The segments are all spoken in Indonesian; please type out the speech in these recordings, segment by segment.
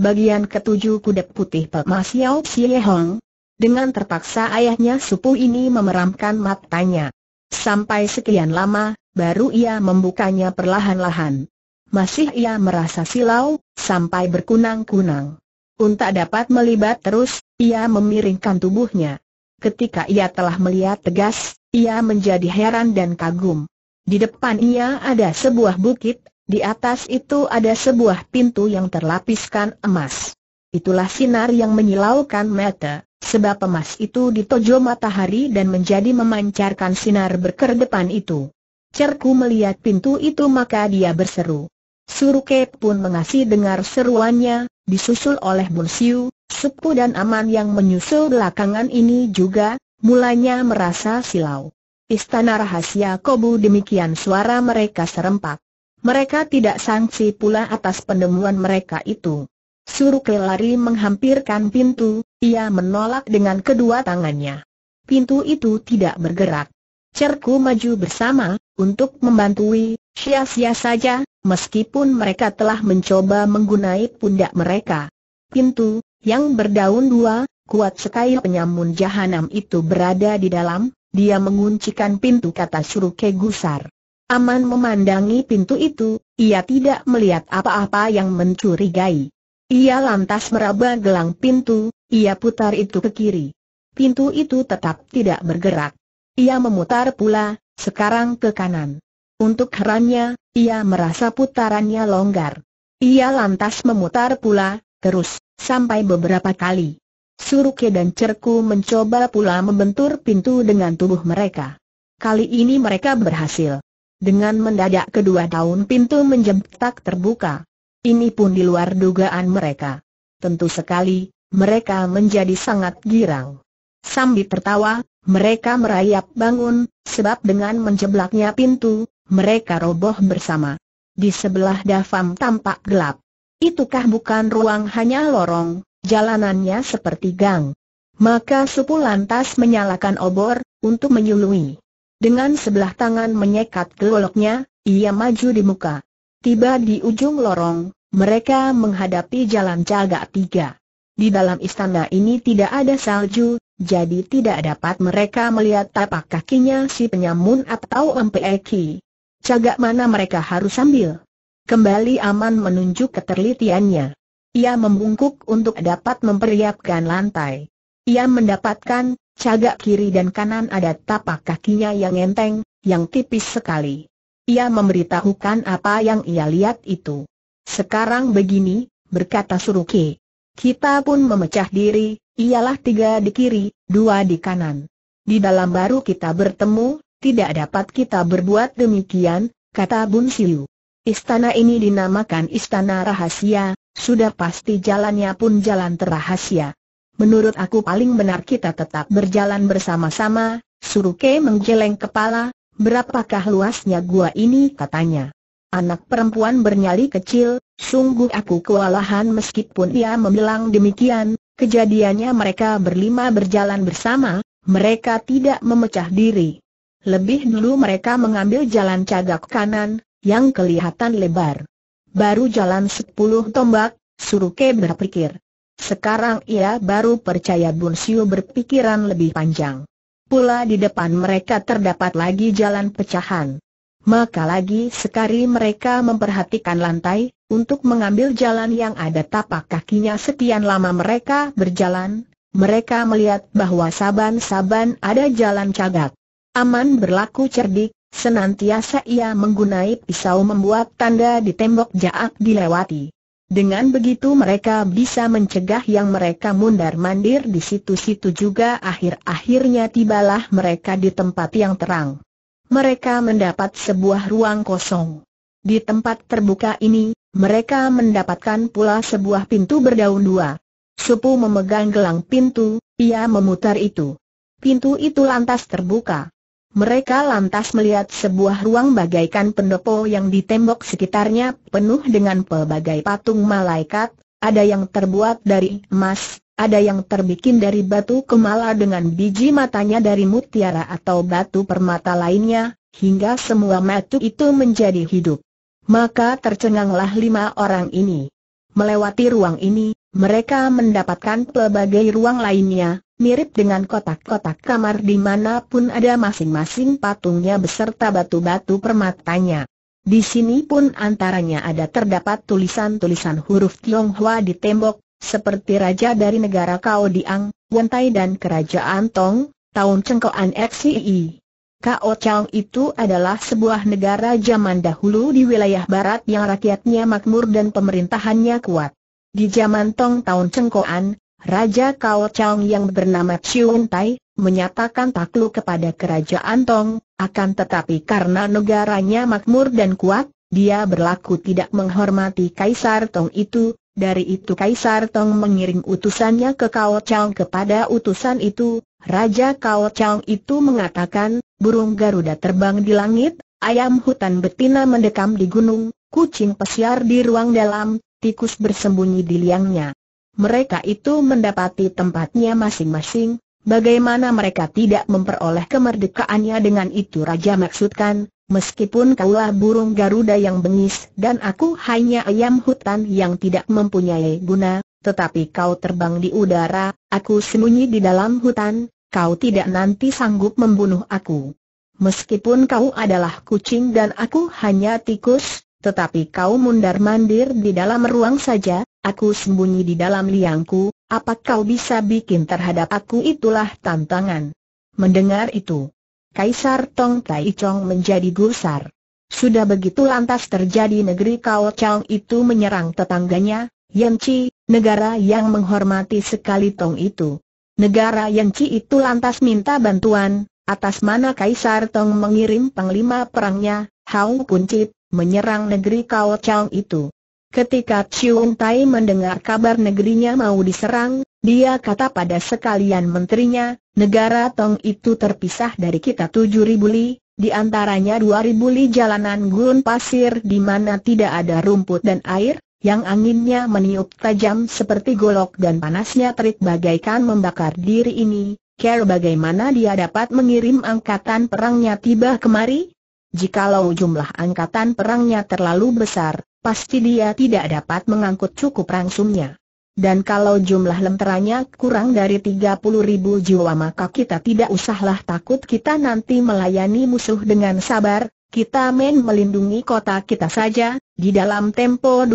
bagian ketujuh kudep putih Pek Mas Hong. Dengan terpaksa ayahnya Supu ini memeramkan matanya. Sampai sekian lama, baru ia membukanya perlahan-lahan. Masih ia merasa silau, sampai berkunang-kunang. Untuk dapat melibat terus, ia memiringkan tubuhnya. Ketika ia telah melihat tegas, ia menjadi heran dan kagum. Di depan ia ada sebuah bukit, di atas itu ada sebuah pintu yang terlapiskan emas. Itulah sinar yang menyilaukan mata, sebab emas itu ditojo matahari dan menjadi memancarkan sinar berkerdepan itu. Cerku melihat pintu itu maka dia berseru. Suruke pun mengasih dengar seruannya, disusul oleh Bun Siu, Sepu dan Aman yang menyusul belakangan ini juga, mulanya merasa silau. Istana rahasia Kobu demikian suara mereka serempak. Mereka tidak sangsi pula atas penemuan mereka itu. Suruh kelari menghampirkan pintu, ia menolak dengan kedua tangannya. Pintu itu tidak bergerak. Cerku maju bersama, untuk membantui, sia-sia saja, meskipun mereka telah mencoba menggunai pundak mereka. Pintu, yang berdaun dua, kuat sekali penyamun jahanam itu berada di dalam, dia menguncikan pintu kata suruh gusar. Aman memandangi pintu itu, ia tidak melihat apa-apa yang mencurigai. Ia lantas meraba gelang pintu, ia putar itu ke kiri. Pintu itu tetap tidak bergerak. Ia memutar pula, sekarang ke kanan. Untuk herannya, ia merasa putarannya longgar. Ia lantas memutar pula, terus, sampai beberapa kali. Suruke dan Cerku mencoba pula membentur pintu dengan tubuh mereka. Kali ini mereka berhasil. Dengan mendadak kedua daun pintu menjemtak terbuka. Ini pun di luar dugaan mereka. Tentu sekali, mereka menjadi sangat girang. Sambil tertawa, mereka merayap bangun, sebab dengan menjeblaknya pintu, mereka roboh bersama. Di sebelah dafam tampak gelap. Itukah bukan ruang hanya lorong, jalanannya seperti gang. Maka Supu lantas menyalakan obor, untuk menyului. Dengan sebelah tangan menyekat goloknya, ia maju di muka. Tiba di ujung lorong, mereka menghadapi jalan jaga tiga. Di dalam istana ini tidak ada salju, jadi tidak dapat mereka melihat tapak kakinya si penyamun atau empeki. Cagak mana mereka harus ambil? Kembali Aman menunjuk keterlitiannya. Ia membungkuk untuk dapat memperlihatkan lantai. Ia mendapatkan Cagak kiri dan kanan ada tapak kakinya yang enteng, yang tipis sekali. Ia memberitahukan apa yang ia lihat itu. Sekarang begini, berkata Suruki. Kita pun memecah diri, ialah tiga di kiri, dua di kanan. Di dalam baru kita bertemu, tidak dapat kita berbuat demikian, kata Bun Siu. Istana ini dinamakan Istana Rahasia, sudah pasti jalannya pun jalan terahasia. Menurut aku paling benar kita tetap berjalan bersama-sama, suruh Kei menggeleng kepala, berapakah luasnya gua ini katanya. Anak perempuan bernyali kecil, sungguh aku kewalahan meskipun ia membilang demikian, kejadiannya mereka berlima berjalan bersama, mereka tidak memecah diri. Lebih dulu mereka mengambil jalan cagak kanan, yang kelihatan lebar. Baru jalan sepuluh tombak, suruh Suruke berpikir, sekarang ia baru percaya Bun Siu berpikiran lebih panjang. Pula di depan mereka terdapat lagi jalan pecahan. Maka lagi sekali mereka memperhatikan lantai, untuk mengambil jalan yang ada tapak kakinya sekian lama mereka berjalan, mereka melihat bahwa saban-saban ada jalan cagak. Aman berlaku cerdik, senantiasa ia menggunai pisau membuat tanda di tembok jaak dilewati. Dengan begitu mereka bisa mencegah yang mereka mundar-mandir di situ-situ juga akhir-akhirnya tibalah mereka di tempat yang terang. Mereka mendapat sebuah ruang kosong. Di tempat terbuka ini, mereka mendapatkan pula sebuah pintu berdaun dua. Supu memegang gelang pintu, ia memutar itu. Pintu itu lantas terbuka. Mereka lantas melihat sebuah ruang bagaikan pendopo yang ditembok sekitarnya penuh dengan pelbagai patung malaikat, ada yang terbuat dari emas, ada yang terbikin dari batu kemala dengan biji matanya dari mutiara atau batu permata lainnya, hingga semua matu itu menjadi hidup. Maka tercenganglah lima orang ini. Melewati ruang ini, mereka mendapatkan pelbagai ruang lainnya, mirip dengan kotak-kotak kamar di mana pun ada masing-masing patungnya beserta batu-batu permatanya. Di sini pun antaranya ada terdapat tulisan-tulisan huruf Tionghoa di tembok, seperti Raja dari negara Kao Diang, Wentai dan Kerajaan Tong, tahun cengkoan Xii. Kao Chang itu adalah sebuah negara zaman dahulu di wilayah barat yang rakyatnya makmur dan pemerintahannya kuat. Di zaman Tong Tahun Cengkoan, Raja Kao Chong yang bernama Chiun Tai, menyatakan takluk kepada kerajaan Tong, akan tetapi karena negaranya makmur dan kuat, dia berlaku tidak menghormati Kaisar Tong itu, dari itu Kaisar Tong mengirim utusannya ke Kao Chong kepada utusan itu, Raja Kao Chong itu mengatakan, burung Garuda terbang di langit, ayam hutan betina mendekam di gunung, kucing pesiar di ruang dalam, tikus bersembunyi di liangnya. Mereka itu mendapati tempatnya masing-masing, bagaimana mereka tidak memperoleh kemerdekaannya dengan itu Raja maksudkan, Meskipun kaulah burung Garuda yang bengis dan aku hanya ayam hutan yang tidak mempunyai guna, tetapi kau terbang di udara, aku sembunyi di dalam hutan, kau tidak nanti sanggup membunuh aku. Meskipun kau adalah kucing dan aku hanya tikus, tetapi kau mundar-mandir di dalam ruang saja, aku sembunyi di dalam liangku, apa kau bisa bikin terhadap aku itulah tantangan. Mendengar itu, Kaisar Tong Tai Chong menjadi gusar. Sudah begitu lantas terjadi negeri Kao Chong itu menyerang tetangganya, Chi, negara yang menghormati sekali Tong itu. Negara Chi itu lantas minta bantuan, atas mana Kaisar Tong mengirim panglima perangnya, Hao Chit, menyerang negeri Kao Chang itu. Ketika Chiung Tai mendengar kabar negerinya mau diserang, dia kata pada sekalian menterinya, negara Tong itu terpisah dari kita 7.000 li, di antaranya 2.000 li jalanan gurun pasir di mana tidak ada rumput dan air, yang anginnya meniup tajam seperti golok dan panasnya terik bagaikan membakar diri ini, care bagaimana dia dapat mengirim angkatan perangnya tiba kemari? Jikalau jumlah angkatan perangnya terlalu besar, pasti dia tidak dapat mengangkut cukup rangsumnya. Dan kalau jumlah lenteranya kurang dari 30 ribu jiwa maka kita tidak usahlah takut kita nanti melayani musuh dengan sabar, kita main melindungi kota kita saja, di dalam tempo 20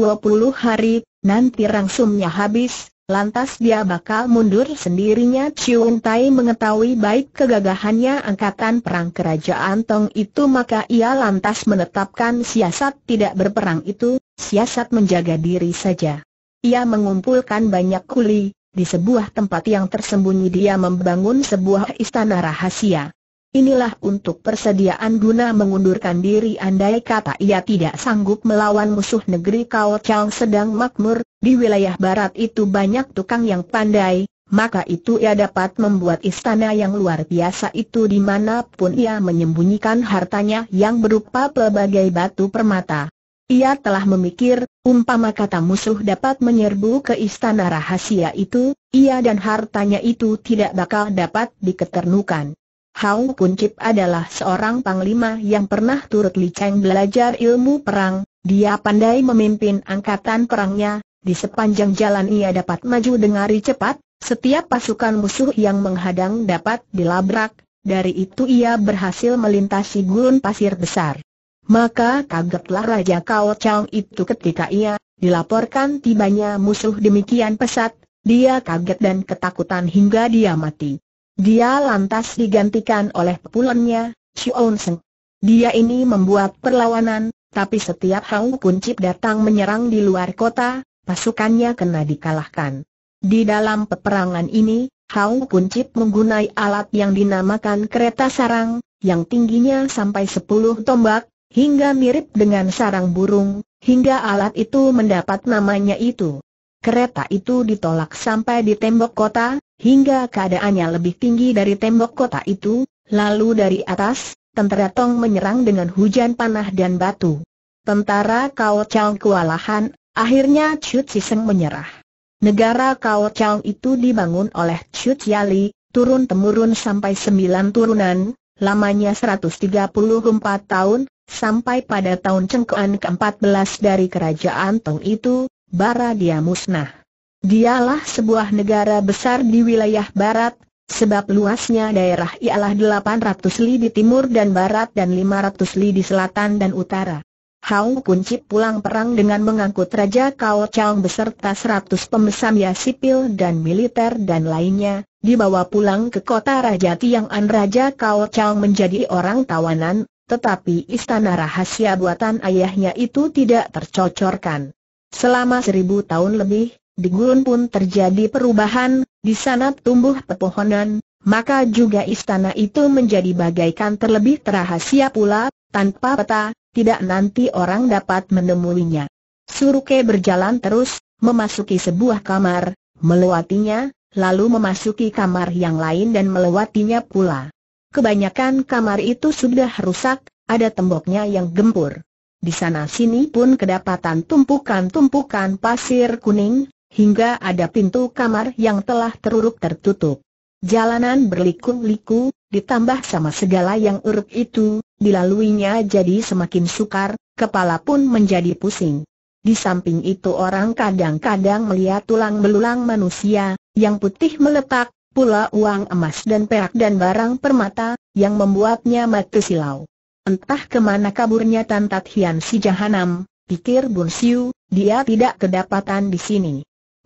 hari, nanti rangsumnya habis, lantas dia bakal mundur sendirinya Chiun Tai mengetahui baik kegagahannya angkatan perang kerajaan Tong itu maka ia lantas menetapkan siasat tidak berperang itu, siasat menjaga diri saja. Ia mengumpulkan banyak kuli, di sebuah tempat yang tersembunyi dia membangun sebuah istana rahasia. Inilah untuk persediaan guna mengundurkan diri andai kata ia tidak sanggup melawan musuh negeri Kao Chang sedang makmur, di wilayah barat itu banyak tukang yang pandai, maka itu ia dapat membuat istana yang luar biasa itu dimanapun ia menyembunyikan hartanya yang berupa pelbagai batu permata. Ia telah memikir, umpama kata musuh dapat menyerbu ke istana rahasia itu, ia dan hartanya itu tidak bakal dapat diketernukan. Hau Kun Kip adalah seorang panglima yang pernah turut Li belajar ilmu perang, dia pandai memimpin angkatan perangnya, di sepanjang jalan ia dapat maju dengari cepat, setiap pasukan musuh yang menghadang dapat dilabrak, dari itu ia berhasil melintasi gurun pasir besar. Maka kagetlah Raja Kao Chang itu ketika ia dilaporkan tibanya musuh demikian pesat, dia kaget dan ketakutan hingga dia mati. Dia lantas digantikan oleh pepulannya, Chu Seng. Dia ini membuat perlawanan, tapi setiap Hang Kuncip datang menyerang di luar kota, pasukannya kena dikalahkan. Di dalam peperangan ini, Hang Kuncip menggunai alat yang dinamakan kereta sarang, yang tingginya sampai 10 tombak, hingga mirip dengan sarang burung, hingga alat itu mendapat namanya itu kereta itu ditolak sampai di tembok kota, hingga keadaannya lebih tinggi dari tembok kota itu, lalu dari atas, tentara Tong menyerang dengan hujan panah dan batu. Tentara Kao Chang kewalahan, akhirnya Chu Siseng menyerah. Negara Kao Chang itu dibangun oleh Chu Yali, turun-temurun sampai sembilan turunan, lamanya 134 tahun, sampai pada tahun cengkuan ke-14 dari kerajaan Tong itu, bara dia musnah. Dialah sebuah negara besar di wilayah barat, sebab luasnya daerah ialah 800 li di timur dan barat dan 500 li di selatan dan utara. Hau kunci pulang perang dengan mengangkut Raja Kao Chang beserta 100 ya sipil dan militer dan lainnya, dibawa pulang ke kota Raja an Raja Kao Chang menjadi orang tawanan, tetapi istana rahasia buatan ayahnya itu tidak tercocorkan. Selama seribu tahun lebih, di gurun pun terjadi perubahan, di sana tumbuh pepohonan, maka juga istana itu menjadi bagaikan terlebih terahasia pula, tanpa peta, tidak nanti orang dapat menemuinya. Suruke berjalan terus, memasuki sebuah kamar, melewatinya, lalu memasuki kamar yang lain dan melewatinya pula. Kebanyakan kamar itu sudah rusak, ada temboknya yang gempur. Di sana-sini pun kedapatan tumpukan-tumpukan pasir kuning, hingga ada pintu kamar yang telah teruruk tertutup. Jalanan berliku-liku, ditambah sama segala yang uruk itu, dilaluinya jadi semakin sukar, kepala pun menjadi pusing. Di samping itu orang kadang-kadang melihat tulang belulang manusia, yang putih meletak, pula uang emas dan perak dan barang permata, yang membuatnya mati silau. Entah kemana kaburnya Tan Tat Hian si Jahanam, pikir Bun Siu, dia tidak kedapatan di sini.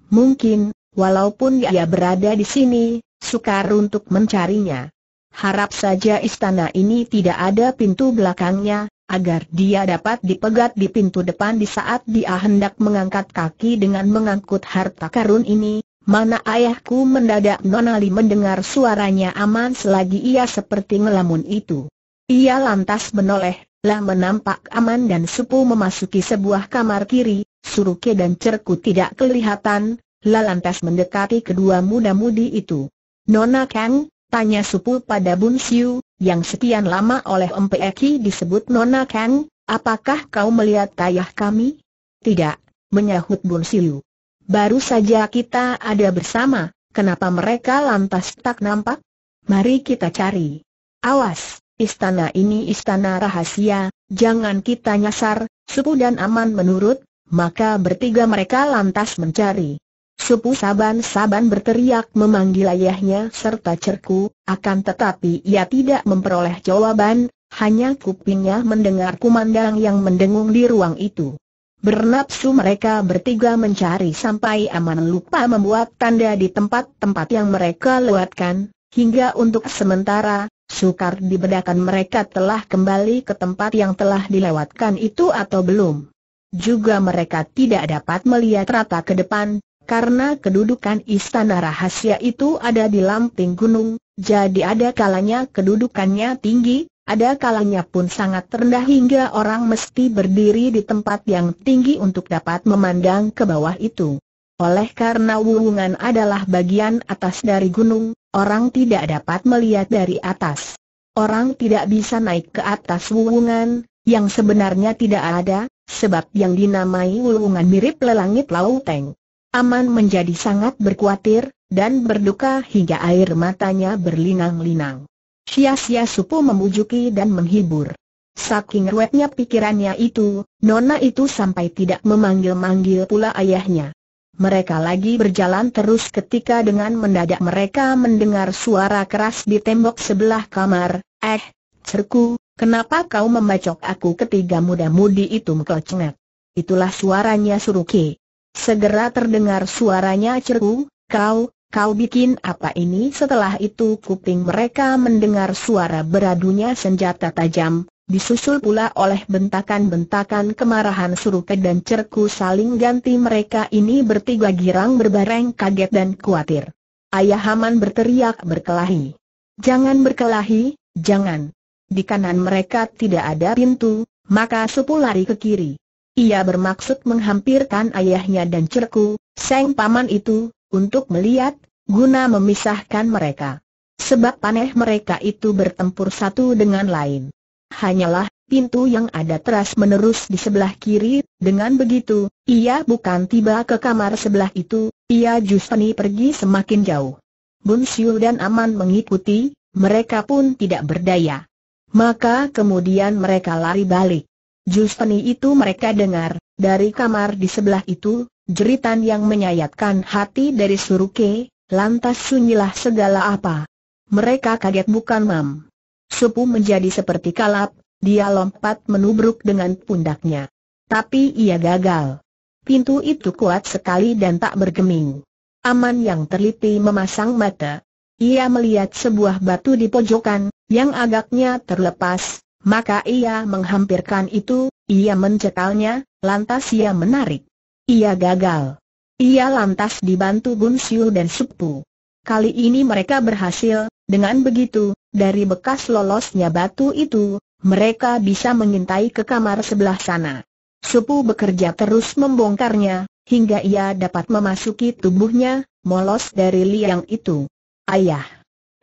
Mungkin, walaupun dia berada di sini, sukar untuk mencarinya. Harap saja istana ini tidak ada pintu belakangnya, agar dia dapat dipegat di pintu depan di saat dia hendak mengangkat kaki dengan mengangkut harta karun ini, Mana ayahku mendadak Nonali mendengar suaranya aman selagi ia seperti ngelamun itu. Ia lantas menoleh, lah menampak aman dan Supu memasuki sebuah kamar kiri, Suruke dan Cerku tidak kelihatan, lah lantas mendekati kedua muda-mudi itu. Nona Kang, tanya Supu pada Bun Siu, yang sekian lama oleh Eki disebut Nona Kang, apakah kau melihat ayah kami? Tidak, menyahut Bun Siu. Baru saja kita ada bersama, kenapa mereka lantas tak nampak? Mari kita cari. Awas! Istana ini istana rahasia, jangan kita nyasar, Supu dan Aman menurut, maka bertiga mereka lantas mencari. Supu saban-saban berteriak memanggil ayahnya serta cerku, akan tetapi ia tidak memperoleh jawaban, hanya kupingnya mendengar kumandang yang mendengung di ruang itu. Bernapsu mereka bertiga mencari sampai aman lupa membuat tanda di tempat-tempat yang mereka lewatkan, hingga untuk sementara, Sukar dibedakan mereka telah kembali ke tempat yang telah dilewatkan itu atau belum. Juga mereka tidak dapat melihat rata ke depan, karena kedudukan istana rahasia itu ada di lamping gunung, jadi ada kalanya kedudukannya tinggi, ada kalanya pun sangat rendah hingga orang mesti berdiri di tempat yang tinggi untuk dapat memandang ke bawah itu. Oleh karena wuwungan adalah bagian atas dari gunung, orang tidak dapat melihat dari atas. Orang tidak bisa naik ke atas wuwungan, yang sebenarnya tidak ada, sebab yang dinamai wuwungan mirip lelangit lauteng. Aman menjadi sangat berkuatir, dan berduka hingga air matanya berlinang-linang. Sia-sia supu memujuki dan menghibur. Saking ruwetnya pikirannya itu, Nona itu sampai tidak memanggil-manggil pula ayahnya. Mereka lagi berjalan terus ketika dengan mendadak mereka mendengar suara keras di tembok sebelah kamar. Eh, cerku, kenapa kau membacok aku ketiga muda-mudi itu mengkecengat? Itulah suaranya Suruki. Segera terdengar suaranya cerku, kau, kau bikin apa ini? Setelah itu kuping mereka mendengar suara beradunya senjata tajam, disusul pula oleh bentakan-bentakan kemarahan Suruke dan Cerku saling ganti mereka ini bertiga girang berbareng kaget dan khawatir. Ayah Haman berteriak berkelahi. Jangan berkelahi, jangan. Di kanan mereka tidak ada pintu, maka Supu lari ke kiri. Ia bermaksud menghampirkan ayahnya dan cerku, Seng Paman itu, untuk melihat, guna memisahkan mereka. Sebab paneh mereka itu bertempur satu dengan lain hanyalah pintu yang ada teras menerus di sebelah kiri, dengan begitu, ia bukan tiba ke kamar sebelah itu, ia justru pergi semakin jauh. Bun Siu dan Aman mengikuti, mereka pun tidak berdaya. Maka kemudian mereka lari balik. Justru itu mereka dengar, dari kamar di sebelah itu, jeritan yang menyayatkan hati dari Suruke, lantas sunyilah segala apa. Mereka kaget bukan mam. Supu menjadi seperti kalap, dia lompat menubruk dengan pundaknya. Tapi ia gagal. Pintu itu kuat sekali dan tak bergeming. Aman yang terliti memasang mata. Ia melihat sebuah batu di pojokan, yang agaknya terlepas, maka ia menghampirkan itu, ia mencekalnya, lantas ia menarik. Ia gagal. Ia lantas dibantu Gun Siu dan Supu. Kali ini mereka berhasil, dengan begitu, dari bekas lolosnya batu itu, mereka bisa mengintai ke kamar sebelah sana. Supu bekerja terus membongkarnya, hingga ia dapat memasuki tubuhnya, molos dari liang itu. Ayah!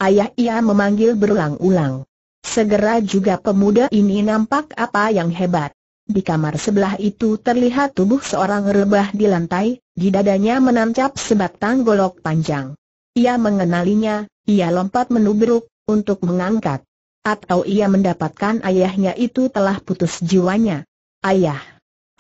Ayah ia memanggil berulang-ulang. Segera juga pemuda ini nampak apa yang hebat. Di kamar sebelah itu terlihat tubuh seorang rebah di lantai, di dadanya menancap sebatang golok panjang. Ia mengenalinya, ia lompat menubruk, untuk mengangkat. Atau ia mendapatkan ayahnya itu telah putus jiwanya. Ayah.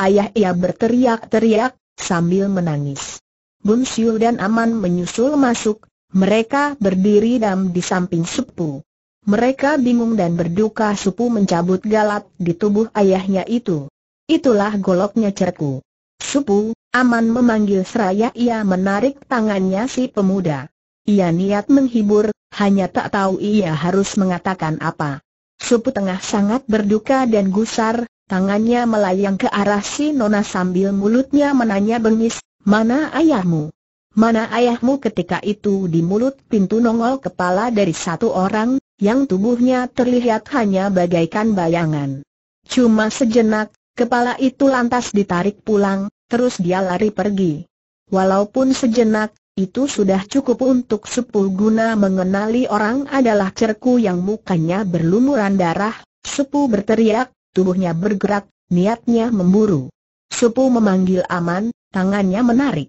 Ayah ia berteriak-teriak, sambil menangis. Bun Siul dan Aman menyusul masuk, mereka berdiri dam di samping Supu. Mereka bingung dan berduka Supu mencabut galat di tubuh ayahnya itu. Itulah goloknya cerku. Supu, Aman memanggil seraya ia menarik tangannya si pemuda. Ia niat menghibur, hanya tak tahu ia harus mengatakan apa. Supu tengah sangat berduka dan gusar, tangannya melayang ke arah si Nona sambil mulutnya menanya bengis, mana ayahmu? Mana ayahmu ketika itu di mulut pintu nongol kepala dari satu orang, yang tubuhnya terlihat hanya bagaikan bayangan. Cuma sejenak, kepala itu lantas ditarik pulang, terus dia lari pergi. Walaupun sejenak, itu sudah cukup untuk Sepu guna mengenali orang adalah cerku yang mukanya berlumuran darah, Sepu berteriak, tubuhnya bergerak, niatnya memburu. Sepu memanggil aman, tangannya menarik.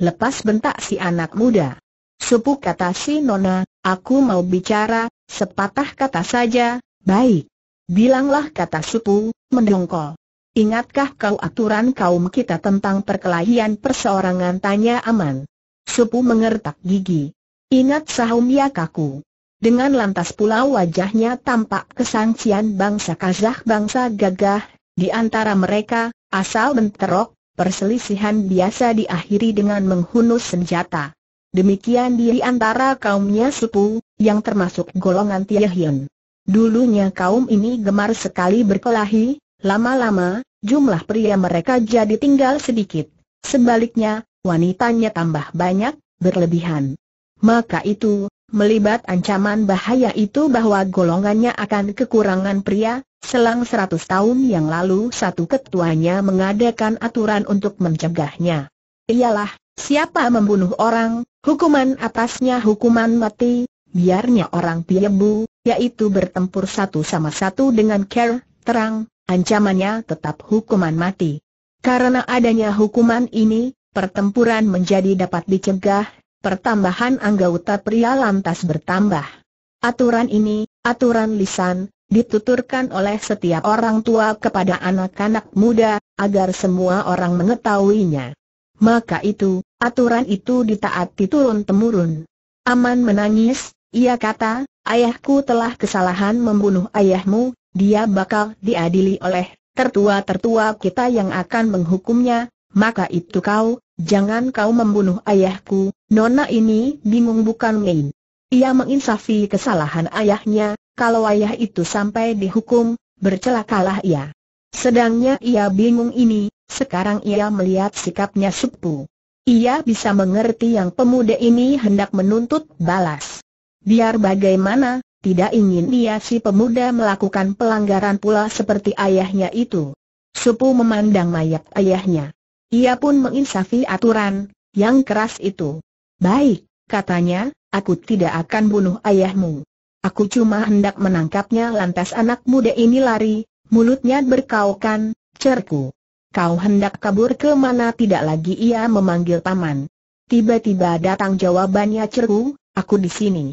Lepas bentak si anak muda. Sepu kata si nona, aku mau bicara, sepatah kata saja, baik. Bilanglah kata Sepu, mendongkol. Ingatkah kau aturan kaum kita tentang perkelahian perseorangan tanya aman. Supu mengertak gigi. Ingat sahum ya kaku. Dengan lantas pula wajahnya tampak kesangsian bangsa Kazakh bangsa gagah, di antara mereka, asal benterok, perselisihan biasa diakhiri dengan menghunus senjata. Demikian di antara kaumnya Supu, yang termasuk golongan Tiahyun. Dulunya kaum ini gemar sekali berkelahi, lama-lama, jumlah pria mereka jadi tinggal sedikit. Sebaliknya, wanitanya tambah banyak, berlebihan. Maka itu, melibat ancaman bahaya itu bahwa golongannya akan kekurangan pria, selang seratus tahun yang lalu satu ketuanya mengadakan aturan untuk mencegahnya. Iyalah, siapa membunuh orang, hukuman atasnya hukuman mati, biarnya orang piebu, yaitu bertempur satu sama satu dengan care, terang, ancamannya tetap hukuman mati. Karena adanya hukuman ini, pertempuran menjadi dapat dicegah, pertambahan anggota pria lantas bertambah. Aturan ini, aturan lisan, dituturkan oleh setiap orang tua kepada anak-anak muda, agar semua orang mengetahuinya. Maka itu, aturan itu ditaati turun-temurun. Aman menangis, ia kata, ayahku telah kesalahan membunuh ayahmu, dia bakal diadili oleh tertua-tertua kita yang akan menghukumnya, maka itu kau, Jangan kau membunuh ayahku, nona ini bingung bukan main. Ia menginsafi kesalahan ayahnya, kalau ayah itu sampai dihukum, bercelakalah ia. Sedangnya ia bingung ini, sekarang ia melihat sikapnya sepuh. Ia bisa mengerti yang pemuda ini hendak menuntut balas. Biar bagaimana, tidak ingin ia si pemuda melakukan pelanggaran pula seperti ayahnya itu. Supu memandang mayat ayahnya. Ia pun menginsafi aturan, yang keras itu. Baik, katanya, aku tidak akan bunuh ayahmu. Aku cuma hendak menangkapnya lantas anak muda ini lari, mulutnya berkaukan, cerku. Kau hendak kabur ke mana tidak lagi ia memanggil paman. Tiba-tiba datang jawabannya cerku, aku di sini.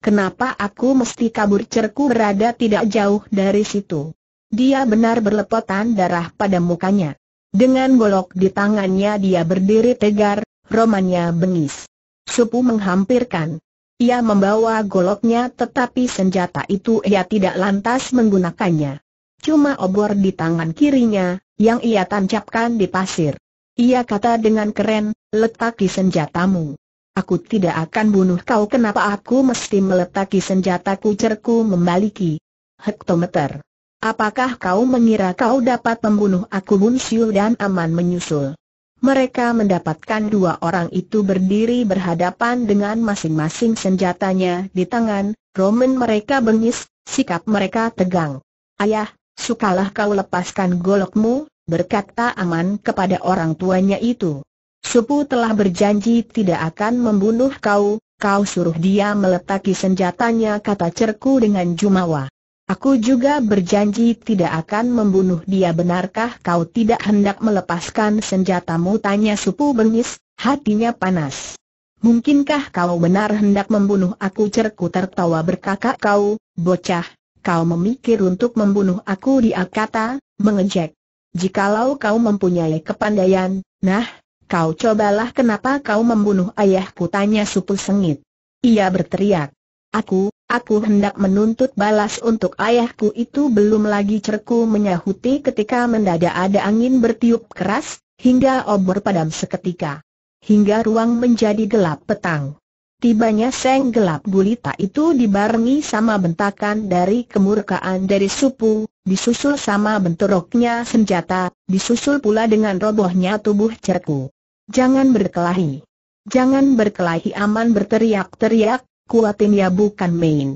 Kenapa aku mesti kabur cerku berada tidak jauh dari situ? Dia benar berlepotan darah pada mukanya. Dengan golok di tangannya dia berdiri tegar, romannya bengis. Supu menghampirkan. Ia membawa goloknya tetapi senjata itu ia tidak lantas menggunakannya. Cuma obor di tangan kirinya, yang ia tancapkan di pasir. Ia kata dengan keren, letaki senjatamu. Aku tidak akan bunuh kau kenapa aku mesti meletaki senjataku cerku membaliki. Hektometer. Apakah kau mengira kau dapat membunuh aku Mun dan Aman menyusul? Mereka mendapatkan dua orang itu berdiri berhadapan dengan masing-masing senjatanya di tangan, Roman mereka bengis, sikap mereka tegang. Ayah, sukalah kau lepaskan golokmu, berkata Aman kepada orang tuanya itu. Supu telah berjanji tidak akan membunuh kau, kau suruh dia meletaki senjatanya kata cerku dengan jumawa. Aku juga berjanji tidak akan membunuh dia benarkah kau tidak hendak melepaskan senjatamu tanya Supu Bengis, hatinya panas. Mungkinkah kau benar hendak membunuh aku cerku tertawa berkakak kau, bocah, kau memikir untuk membunuh aku dia kata, mengejek. Jikalau kau mempunyai kepandaian, nah, kau cobalah kenapa kau membunuh ayahku tanya supu sengit. Ia berteriak. Aku, Aku hendak menuntut balas untuk ayahku itu belum lagi cerku menyahuti ketika mendadak ada angin bertiup keras, hingga obor padam seketika. Hingga ruang menjadi gelap petang. Tibanya seng gelap gulita itu dibarengi sama bentakan dari kemurkaan dari supu, disusul sama benturoknya senjata, disusul pula dengan robohnya tubuh cerku. Jangan berkelahi. Jangan berkelahi aman berteriak-teriak, kuatin ya bukan main.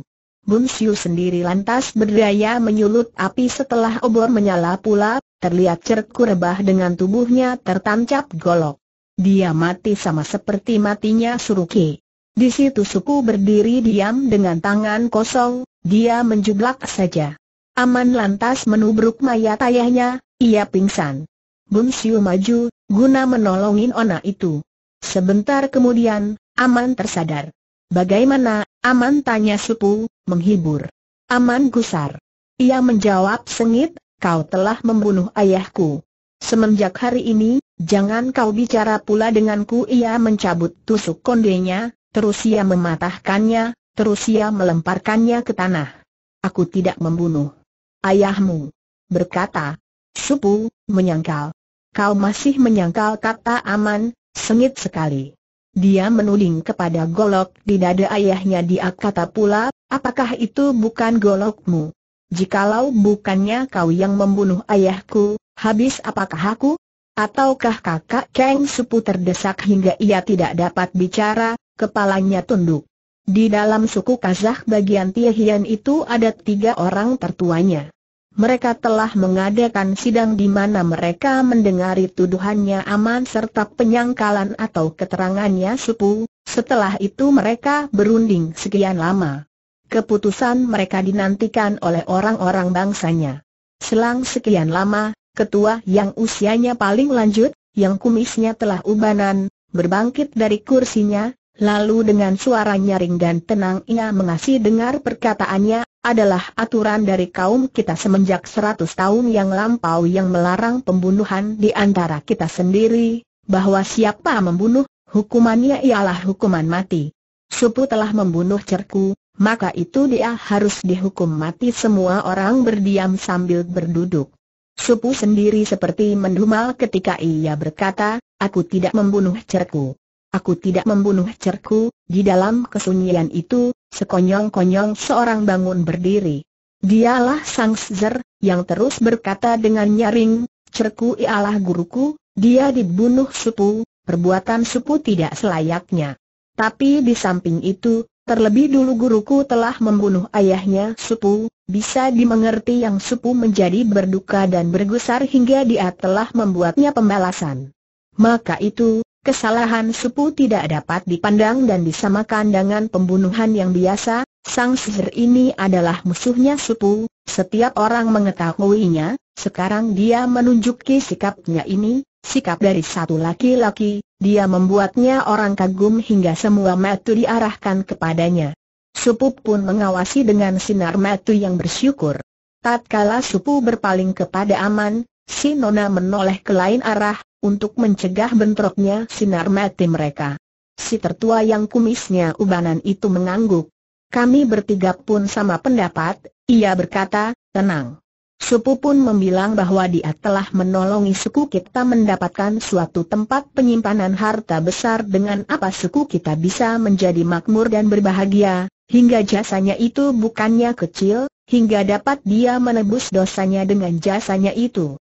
Bun Siu sendiri lantas berdaya menyulut api setelah obor menyala pula, terlihat cerku rebah dengan tubuhnya tertancap golok. Dia mati sama seperti matinya Suruki. Di situ suku berdiri diam dengan tangan kosong, dia menjublak saja. Aman lantas menubruk mayat ayahnya, ia pingsan. Bun Siu maju, guna menolongin Ona itu. Sebentar kemudian, Aman tersadar. Bagaimana, aman tanya Supu, menghibur. Aman gusar. Ia menjawab sengit, kau telah membunuh ayahku. Semenjak hari ini, jangan kau bicara pula denganku ia mencabut tusuk kondenya, terus ia mematahkannya, terus ia melemparkannya ke tanah. Aku tidak membunuh ayahmu. Berkata, Supu, menyangkal. Kau masih menyangkal kata aman, sengit sekali. Dia menuding kepada golok di dada ayahnya dia kata pula, apakah itu bukan golokmu? Jikalau bukannya kau yang membunuh ayahku, habis apakah aku? Ataukah kakak Kang Supu terdesak hingga ia tidak dapat bicara, kepalanya tunduk. Di dalam suku Kazakh bagian Tiahian itu ada tiga orang tertuanya mereka telah mengadakan sidang di mana mereka mendengari tuduhannya aman serta penyangkalan atau keterangannya sepuh, setelah itu mereka berunding sekian lama. Keputusan mereka dinantikan oleh orang-orang bangsanya. Selang sekian lama, ketua yang usianya paling lanjut, yang kumisnya telah ubanan, berbangkit dari kursinya, lalu dengan suara nyaring dan tenang ia mengasih dengar perkataannya adalah aturan dari kaum kita semenjak seratus tahun yang lampau yang melarang pembunuhan di antara kita sendiri, bahwa siapa membunuh, hukumannya ialah hukuman mati. Supu telah membunuh cerku, maka itu dia harus dihukum mati semua orang berdiam sambil berduduk. Supu sendiri seperti mendumal ketika ia berkata, aku tidak membunuh cerku. Aku tidak membunuh cerku, di dalam kesunyian itu, sekonyong-konyong seorang bangun berdiri. Dialah Sang Sezer, yang terus berkata dengan nyaring, cerku ialah guruku, dia dibunuh supu, perbuatan supu tidak selayaknya. Tapi di samping itu, Terlebih dulu guruku telah membunuh ayahnya Supu, bisa dimengerti yang Supu menjadi berduka dan bergusar hingga dia telah membuatnya pembalasan. Maka itu, Kesalahan Supu tidak dapat dipandang dan disamakan dengan pembunuhan yang biasa, sang sihir ini adalah musuhnya Supu, setiap orang mengetahuinya, sekarang dia menunjuki sikapnya ini, sikap dari satu laki-laki, dia membuatnya orang kagum hingga semua mata diarahkan kepadanya. Supu pun mengawasi dengan sinar mata yang bersyukur. Tatkala Supu berpaling kepada Aman, Si Nona menoleh ke lain arah, untuk mencegah bentroknya sinar mati mereka. Si tertua yang kumisnya ubanan itu mengangguk. Kami bertiga pun sama pendapat, ia berkata, tenang. Supu pun membilang bahwa dia telah menolongi suku kita mendapatkan suatu tempat penyimpanan harta besar dengan apa suku kita bisa menjadi makmur dan berbahagia, hingga jasanya itu bukannya kecil, hingga dapat dia menebus dosanya dengan jasanya itu.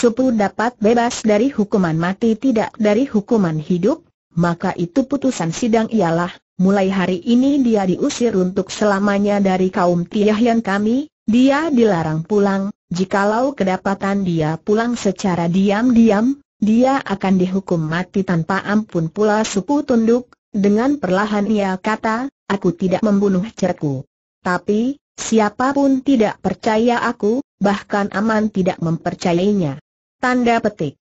Supu dapat bebas dari hukuman mati tidak dari hukuman hidup, maka itu putusan sidang ialah, mulai hari ini dia diusir untuk selamanya dari kaum yang kami, dia dilarang pulang, jikalau kedapatan dia pulang secara diam-diam, dia akan dihukum mati tanpa ampun pula supu tunduk, dengan perlahan ia kata, aku tidak membunuh cerku. Tapi, siapapun tidak percaya aku, bahkan Aman tidak mempercayainya. Tanda petik.